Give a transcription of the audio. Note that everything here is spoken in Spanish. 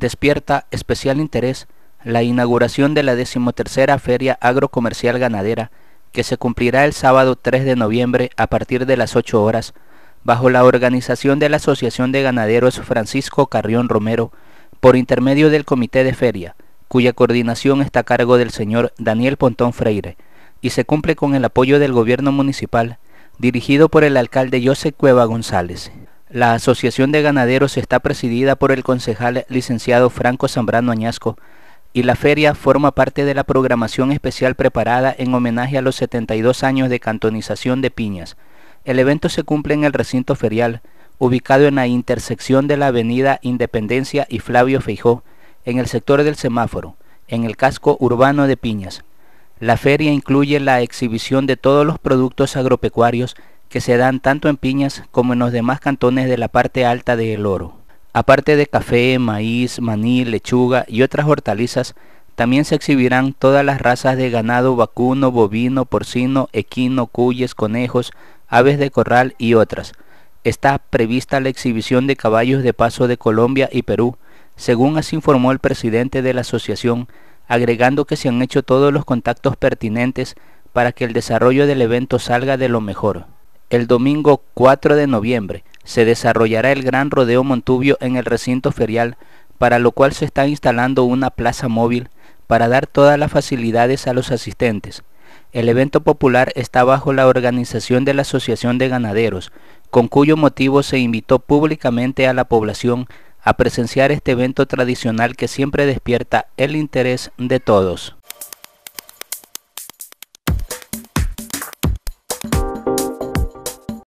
despierta especial interés la inauguración de la decimotercera Feria Agrocomercial Ganadera, que se cumplirá el sábado 3 de noviembre a partir de las 8 horas, bajo la organización de la Asociación de Ganaderos Francisco Carrión Romero, por intermedio del Comité de Feria, cuya coordinación está a cargo del señor Daniel Pontón Freire, y se cumple con el apoyo del Gobierno Municipal, dirigido por el alcalde José Cueva González. La Asociación de Ganaderos está presidida por el concejal licenciado Franco Zambrano Añasco y la feria forma parte de la programación especial preparada en homenaje a los 72 años de cantonización de Piñas. El evento se cumple en el recinto ferial, ubicado en la intersección de la avenida Independencia y Flavio Feijó, en el sector del semáforo, en el casco urbano de Piñas. La feria incluye la exhibición de todos los productos agropecuarios que se dan tanto en Piñas como en los demás cantones de la parte alta del Oro. Aparte de café, maíz, maní, lechuga y otras hortalizas, también se exhibirán todas las razas de ganado vacuno, bovino, porcino, equino, cuyes, conejos, aves de corral y otras. Está prevista la exhibición de caballos de paso de Colombia y Perú, según así informó el presidente de la asociación, agregando que se han hecho todos los contactos pertinentes para que el desarrollo del evento salga de lo mejor. El domingo 4 de noviembre se desarrollará el Gran Rodeo Montubio en el recinto ferial, para lo cual se está instalando una plaza móvil para dar todas las facilidades a los asistentes. El evento popular está bajo la organización de la Asociación de Ganaderos, con cuyo motivo se invitó públicamente a la población a presenciar este evento tradicional que siempre despierta el interés de todos.